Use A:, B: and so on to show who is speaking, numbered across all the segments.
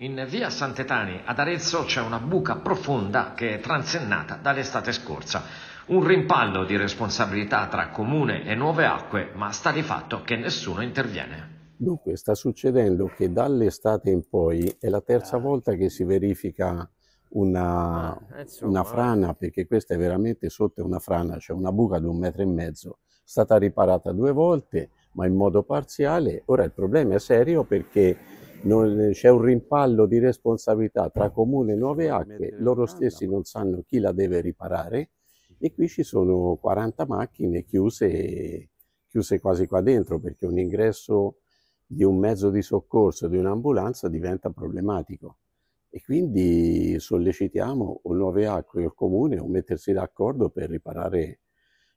A: In via Santetani ad Arezzo c'è una buca profonda che è transennata dall'estate scorsa. Un rimpallo di responsabilità tra comune e nuove acque, ma sta di fatto che nessuno interviene.
B: Dunque, sta succedendo che dall'estate in poi è la terza ah. volta che si verifica una, ah, una frana, perché questa è veramente sotto una frana, cioè una buca di un metro e mezzo. È stata riparata due volte, ma in modo parziale. Ora il problema è serio perché non, eh, c'è un rimpallo di responsabilità tra comune e nuove acque, loro stessi non sanno chi la deve riparare e qui ci sono 40 macchine chiuse, chiuse quasi qua dentro perché un ingresso di un mezzo di soccorso, di un'ambulanza diventa problematico e quindi sollecitiamo o Nuove Acque o il Comune o mettersi d'accordo per riparare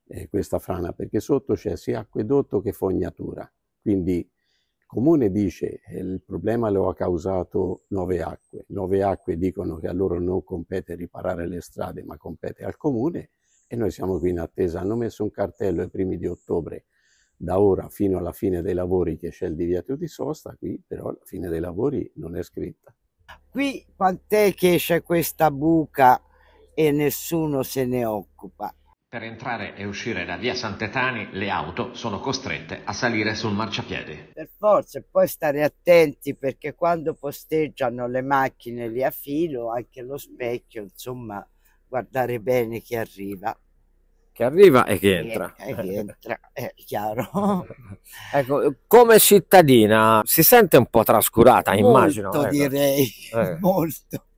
B: eh, questa frana perché sotto c'è sia acquedotto che fognatura, quindi comune dice che il problema lo ha causato Nove Acque. Nove Acque dicono che a loro non compete riparare le strade, ma compete al comune e noi siamo qui in attesa. Hanno messo un cartello ai primi di ottobre, da ora fino alla fine dei lavori che c'è il divieto di sosta, qui però la fine dei lavori non è scritta.
C: Qui quant'è che c'è questa buca e nessuno se ne occupa?
A: Per entrare e uscire da via Santetani le auto sono costrette a salire sul marciapiede. Per
C: forza, poi stare attenti perché quando posteggiano le macchine lì a filo, anche lo specchio, insomma, guardare bene chi arriva.
A: Che arriva e chi entra. E, chi entra,
C: è chiaro. ecco,
A: come cittadina si sente un po' trascurata, molto, immagino. Ecco.
C: Direi, eh. Molto, direi, molto